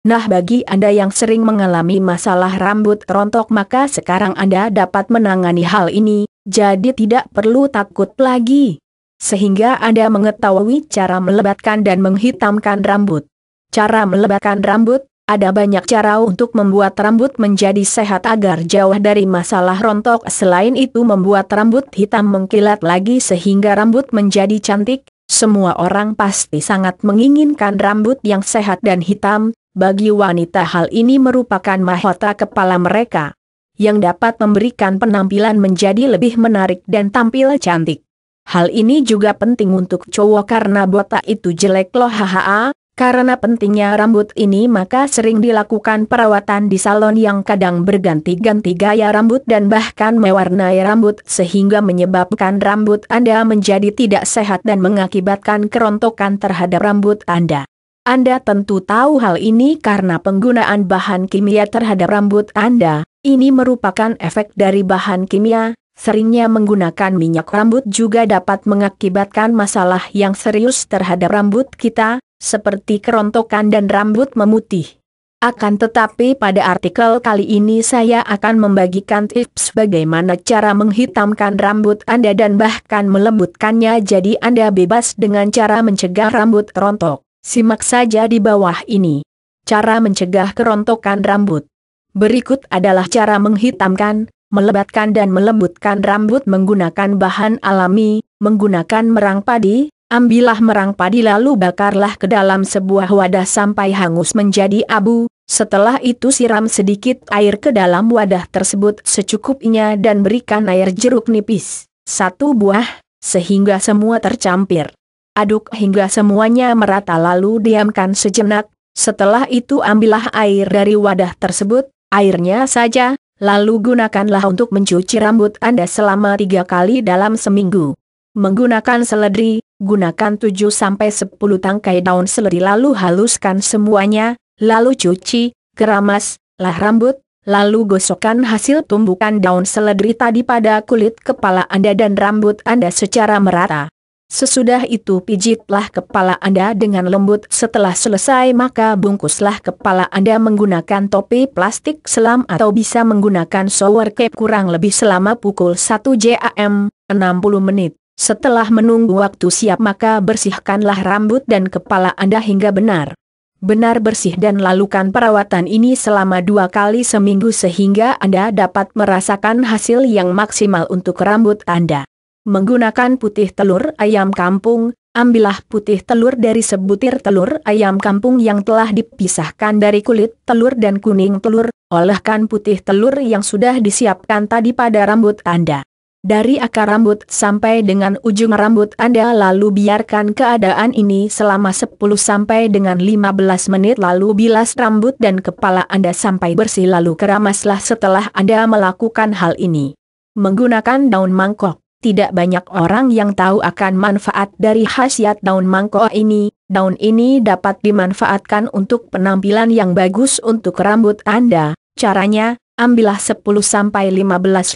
Nah bagi Anda yang sering mengalami masalah rambut rontok maka sekarang Anda dapat menangani hal ini, jadi tidak perlu takut lagi. Sehingga Anda mengetahui cara melebatkan dan menghitamkan rambut. Cara melebatkan rambut, ada banyak cara untuk membuat rambut menjadi sehat agar jauh dari masalah rontok. Selain itu membuat rambut hitam mengkilat lagi sehingga rambut menjadi cantik, semua orang pasti sangat menginginkan rambut yang sehat dan hitam, bagi wanita hal ini merupakan mahkota kepala mereka yang dapat memberikan penampilan menjadi lebih menarik dan tampil cantik. Hal ini juga penting untuk cowok karena botak itu jelek loh hahaha, karena pentingnya rambut ini maka sering dilakukan perawatan di salon yang kadang berganti-ganti gaya rambut dan bahkan mewarnai rambut sehingga menyebabkan rambut Anda menjadi tidak sehat dan mengakibatkan kerontokan terhadap rambut Anda. Anda tentu tahu hal ini karena penggunaan bahan kimia terhadap rambut Anda, ini merupakan efek dari bahan kimia, seringnya menggunakan minyak rambut juga dapat mengakibatkan masalah yang serius terhadap rambut kita, seperti kerontokan dan rambut memutih. Akan tetapi pada artikel kali ini saya akan membagikan tips bagaimana cara menghitamkan rambut Anda dan bahkan melembutkannya jadi Anda bebas dengan cara mencegah rambut rontok. Simak saja di bawah ini. Cara mencegah kerontokan rambut. Berikut adalah cara menghitamkan, melebatkan dan melembutkan rambut menggunakan bahan alami, menggunakan merang padi, ambillah merang padi lalu bakarlah ke dalam sebuah wadah sampai hangus menjadi abu, setelah itu siram sedikit air ke dalam wadah tersebut secukupnya dan berikan air jeruk nipis, satu buah, sehingga semua tercampur aduk hingga semuanya merata lalu diamkan sejenak, setelah itu ambillah air dari wadah tersebut, airnya saja, lalu gunakanlah untuk mencuci rambut Anda selama tiga kali dalam seminggu. Menggunakan seledri, gunakan 7-10 tangkai daun seledri lalu haluskan semuanya, lalu cuci, keramas, lah rambut, lalu gosokkan hasil tumbukan daun seledri tadi pada kulit kepala Anda dan rambut Anda secara merata. Sesudah itu pijitlah kepala Anda dengan lembut setelah selesai maka bungkuslah kepala Anda menggunakan topi plastik selam atau bisa menggunakan shower cap kurang lebih selama pukul 1 JAM, 60 menit. Setelah menunggu waktu siap maka bersihkanlah rambut dan kepala Anda hingga benar. Benar bersih dan lakukan perawatan ini selama dua kali seminggu sehingga Anda dapat merasakan hasil yang maksimal untuk rambut Anda menggunakan putih telur ayam kampung, ambillah putih telur dari sebutir telur ayam kampung yang telah dipisahkan dari kulit telur dan kuning telur, olehkan putih telur yang sudah disiapkan tadi pada rambut Anda. Dari akar rambut sampai dengan ujung rambut Anda lalu biarkan keadaan ini selama 10 sampai dengan 15 menit lalu bilas rambut dan kepala Anda sampai bersih lalu keramaslah setelah Anda melakukan hal ini. Menggunakan daun mangkok tidak banyak orang yang tahu akan manfaat dari khasiat daun mangkok ini. Daun ini dapat dimanfaatkan untuk penampilan yang bagus untuk rambut Anda. Caranya, ambillah 10-15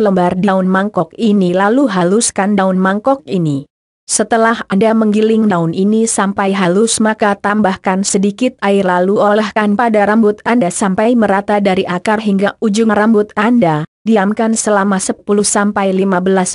lembar daun mangkok ini lalu haluskan daun mangkok ini. Setelah Anda menggiling daun ini sampai halus maka tambahkan sedikit air lalu olahkan pada rambut Anda sampai merata dari akar hingga ujung rambut Anda. Diamkan selama 10-15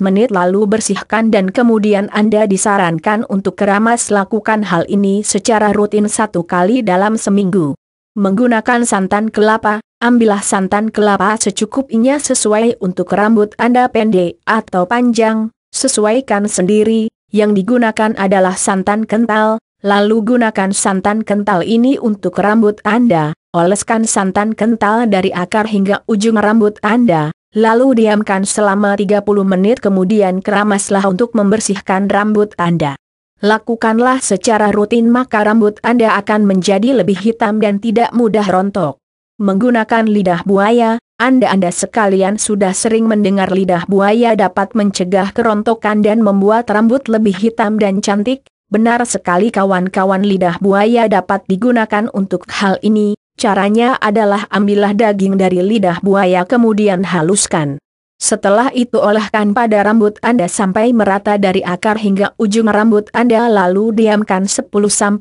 menit lalu bersihkan dan kemudian Anda disarankan untuk keramas lakukan hal ini secara rutin satu kali dalam seminggu. Menggunakan santan kelapa, ambillah santan kelapa secukupnya sesuai untuk rambut Anda pendek atau panjang, sesuaikan sendiri, yang digunakan adalah santan kental, lalu gunakan santan kental ini untuk rambut Anda, oleskan santan kental dari akar hingga ujung rambut Anda, lalu diamkan selama 30 menit kemudian keramaslah untuk membersihkan rambut Anda. Lakukanlah secara rutin maka rambut Anda akan menjadi lebih hitam dan tidak mudah rontok. Menggunakan lidah buaya, anda-anda sekalian sudah sering mendengar lidah buaya dapat mencegah kerontokan dan membuat rambut lebih hitam dan cantik, benar sekali kawan-kawan lidah buaya dapat digunakan untuk hal ini, caranya adalah ambillah daging dari lidah buaya kemudian haluskan. Setelah itu olahkan pada rambut Anda sampai merata dari akar hingga ujung rambut Anda lalu diamkan 10-15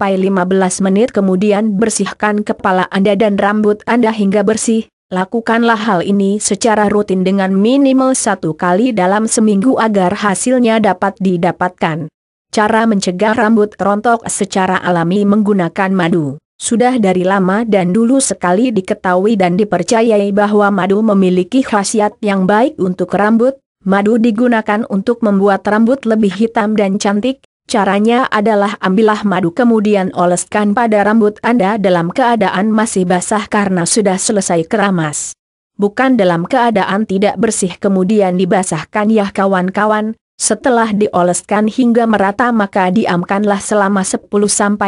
menit kemudian bersihkan kepala Anda dan rambut Anda hingga bersih, Lakukanlah hal ini secara rutin dengan minimal satu kali dalam seminggu agar hasilnya dapat didapatkan. Cara mencegah rambut rontok secara alami menggunakan madu. Sudah dari lama dan dulu sekali diketahui dan dipercayai bahwa madu memiliki khasiat yang baik untuk rambut, madu digunakan untuk membuat rambut lebih hitam dan cantik, Caranya adalah ambillah madu kemudian oleskan pada rambut Anda dalam keadaan masih basah karena sudah selesai keramas. Bukan dalam keadaan tidak bersih kemudian dibasahkan ya kawan-kawan, setelah dioleskan hingga merata maka diamkanlah selama 10-15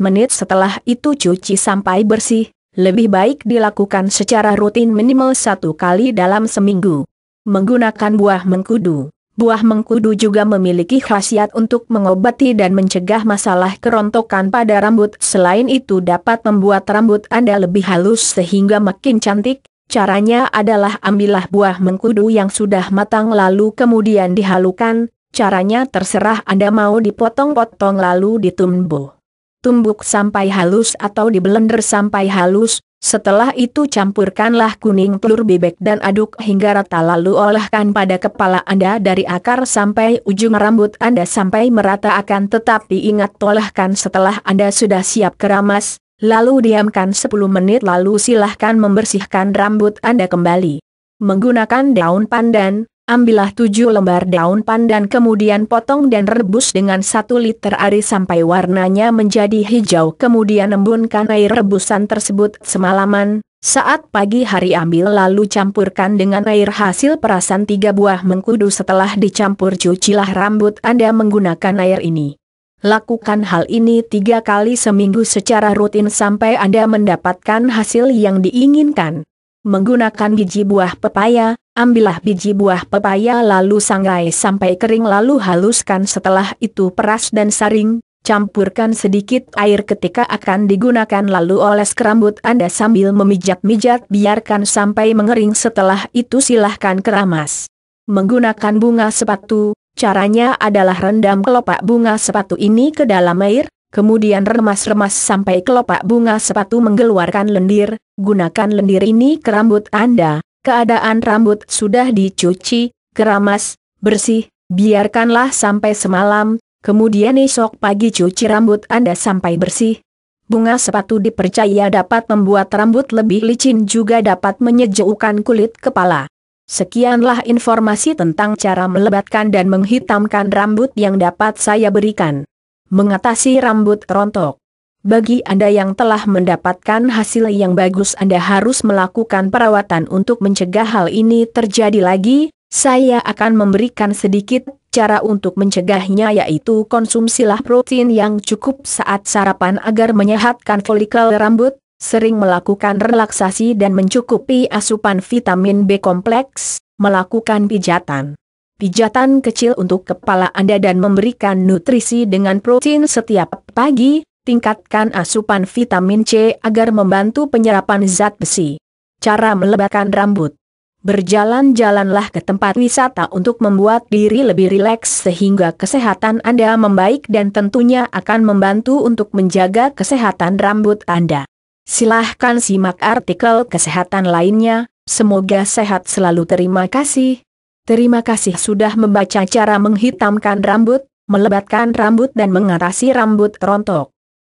menit setelah itu cuci sampai bersih, lebih baik dilakukan secara rutin minimal satu kali dalam seminggu. Menggunakan buah mengkudu buah mengkudu juga memiliki khasiat untuk mengobati dan mencegah masalah kerontokan pada rambut. Selain itu dapat membuat rambut Anda lebih halus sehingga makin cantik. Caranya adalah ambillah buah mengkudu yang sudah matang lalu kemudian dihalukan, caranya terserah Anda mau dipotong-potong lalu ditumbuk, Tumbuk sampai halus atau diblender sampai halus, setelah itu campurkanlah kuning telur bebek dan aduk hingga rata lalu olahkan pada kepala Anda dari akar sampai ujung rambut Anda sampai merata akan tetapi ingat olahkan setelah Anda sudah siap keramas, lalu diamkan 10 menit lalu silahkan membersihkan rambut Anda kembali. Menggunakan daun pandan, Ambillah tujuh lembar daun pandan kemudian potong dan rebus dengan satu liter air sampai warnanya menjadi hijau kemudian embunkan air rebusan tersebut semalaman, saat pagi hari ambil lalu campurkan dengan air hasil perasan tiga buah mengkudu setelah dicampur cucilah rambut Anda menggunakan air ini. Lakukan hal ini tiga kali seminggu secara rutin sampai Anda mendapatkan hasil yang diinginkan menggunakan biji buah pepaya, ambillah biji buah pepaya lalu sangrai sampai kering lalu haluskan setelah itu peras dan saring, campurkan sedikit air ketika akan digunakan lalu oles ke rambut Anda sambil memijat-mijat biarkan sampai mengering setelah itu silahkan keramas. Menggunakan bunga sepatu, caranya adalah rendam kelopak bunga sepatu ini ke dalam air, Kemudian remas-remas sampai kelopak bunga sepatu mengeluarkan lendir, gunakan lendir ini ke rambut Anda, keadaan rambut sudah dicuci, keramas, bersih, biarkanlah sampai semalam, kemudian esok pagi cuci rambut Anda sampai bersih. Bunga sepatu dipercaya dapat membuat rambut lebih licin juga dapat menyejukkan kulit kepala. Sekianlah informasi tentang cara melebatkan dan menghitamkan rambut yang dapat saya berikan mengatasi rambut rontok. Bagi Anda yang telah mendapatkan hasil yang bagus Anda harus melakukan perawatan untuk mencegah hal ini terjadi lagi, saya akan memberikan sedikit cara untuk mencegahnya yaitu konsumsilah protein yang cukup saat sarapan agar menyehatkan folikel rambut, sering melakukan relaksasi dan mencukupi asupan vitamin B kompleks, melakukan pijatan pijatan kecil untuk kepala Anda dan memberikan nutrisi dengan protein setiap pagi, tingkatkan asupan vitamin C agar membantu penyerapan zat besi. Cara melebarkan rambut Berjalan-jalanlah ke tempat wisata untuk membuat diri lebih rileks sehingga kesehatan Anda membaik dan tentunya akan membantu untuk menjaga kesehatan rambut Anda. Silahkan simak artikel kesehatan lainnya, semoga sehat selalu terima kasih. Terima kasih sudah membaca cara menghitamkan rambut, melebatkan rambut dan mengatasi rambut rontok.